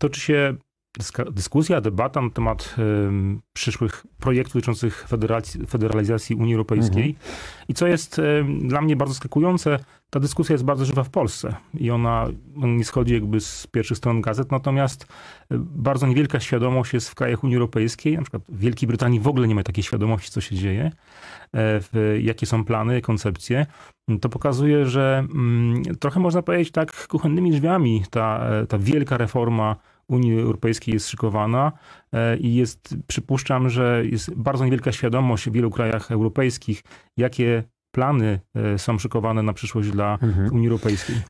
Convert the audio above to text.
toczy się dyskusja, debata na temat przyszłych projektów dotyczących federalizacji Unii Europejskiej. Mhm. I co jest dla mnie bardzo skakujące, ta dyskusja jest bardzo żywa w Polsce i ona no, nie schodzi jakby z pierwszych stron gazet, natomiast e, bardzo niewielka świadomość jest w krajach Unii Europejskiej, na przykład w Wielkiej Brytanii w ogóle nie ma takiej świadomości, co się dzieje, e, w, jakie są plany, koncepcje. To pokazuje, że mm, trochę można powiedzieć tak kuchennymi drzwiami ta, e, ta wielka reforma Unii Europejskiej jest szykowana e, i jest, przypuszczam, że jest bardzo niewielka świadomość w wielu krajach europejskich, jakie plany e, są szykowane na przyszłość dla mhm. Unii Europejskiej.